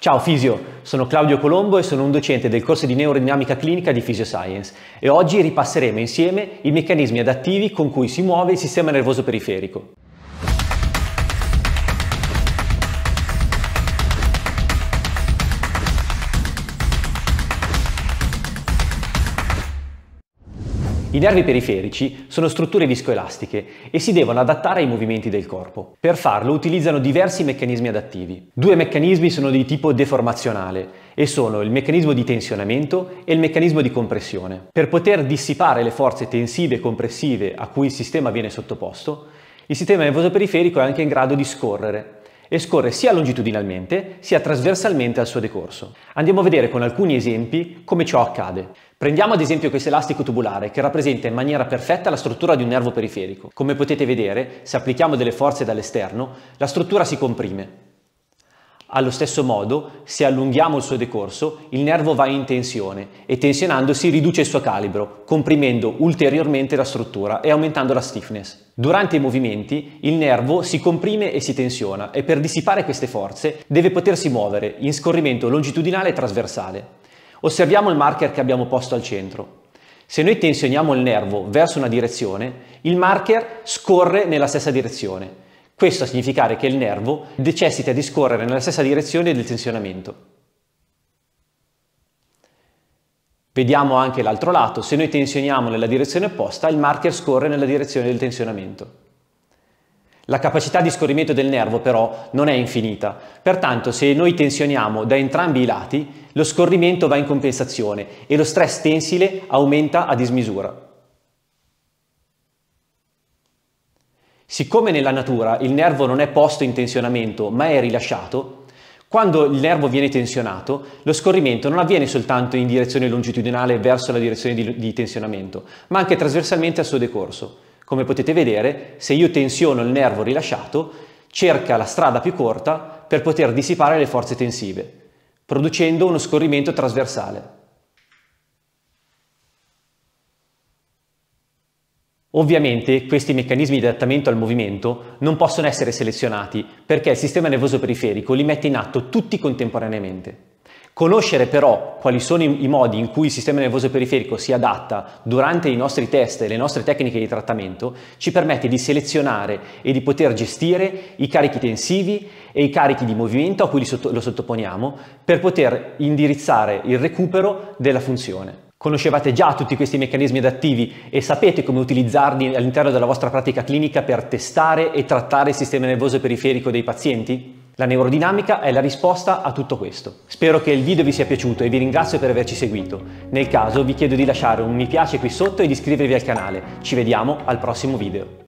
Ciao Fisio, sono Claudio Colombo e sono un docente del corso di neurodinamica clinica di Physioscience e oggi ripasseremo insieme i meccanismi adattivi con cui si muove il sistema nervoso periferico. I nervi periferici sono strutture viscoelastiche e si devono adattare ai movimenti del corpo. Per farlo utilizzano diversi meccanismi adattivi. Due meccanismi sono di tipo deformazionale e sono il meccanismo di tensionamento e il meccanismo di compressione. Per poter dissipare le forze tensive e compressive a cui il sistema viene sottoposto, il sistema nervoso periferico è anche in grado di scorrere, e scorre sia longitudinalmente sia trasversalmente al suo decorso. Andiamo a vedere con alcuni esempi come ciò accade. Prendiamo ad esempio questo elastico tubulare che rappresenta in maniera perfetta la struttura di un nervo periferico. Come potete vedere, se applichiamo delle forze dall'esterno, la struttura si comprime, allo stesso modo, se allunghiamo il suo decorso, il nervo va in tensione e tensionandosi riduce il suo calibro, comprimendo ulteriormente la struttura e aumentando la stiffness. Durante i movimenti il nervo si comprime e si tensiona e per dissipare queste forze deve potersi muovere in scorrimento longitudinale e trasversale. Osserviamo il marker che abbiamo posto al centro. Se noi tensioniamo il nervo verso una direzione, il marker scorre nella stessa direzione questo a significare che il nervo necessita di scorrere nella stessa direzione del tensionamento. Vediamo anche l'altro lato, se noi tensioniamo nella direzione opposta, il marker scorre nella direzione del tensionamento. La capacità di scorrimento del nervo però non è infinita, pertanto se noi tensioniamo da entrambi i lati, lo scorrimento va in compensazione e lo stress tensile aumenta a dismisura. Siccome nella natura il nervo non è posto in tensionamento ma è rilasciato, quando il nervo viene tensionato, lo scorrimento non avviene soltanto in direzione longitudinale verso la direzione di, di tensionamento, ma anche trasversalmente al suo decorso. Come potete vedere, se io tensiono il nervo rilasciato, cerca la strada più corta per poter dissipare le forze tensive, producendo uno scorrimento trasversale. Ovviamente questi meccanismi di adattamento al movimento non possono essere selezionati perché il sistema nervoso periferico li mette in atto tutti contemporaneamente. Conoscere però quali sono i modi in cui il sistema nervoso periferico si adatta durante i nostri test e le nostre tecniche di trattamento ci permette di selezionare e di poter gestire i carichi tensivi e i carichi di movimento a cui lo sottoponiamo per poter indirizzare il recupero della funzione. Conoscevate già tutti questi meccanismi adattivi e sapete come utilizzarli all'interno della vostra pratica clinica per testare e trattare il sistema nervoso periferico dei pazienti? La neurodinamica è la risposta a tutto questo. Spero che il video vi sia piaciuto e vi ringrazio per averci seguito. Nel caso vi chiedo di lasciare un mi piace qui sotto e di iscrivervi al canale. Ci vediamo al prossimo video.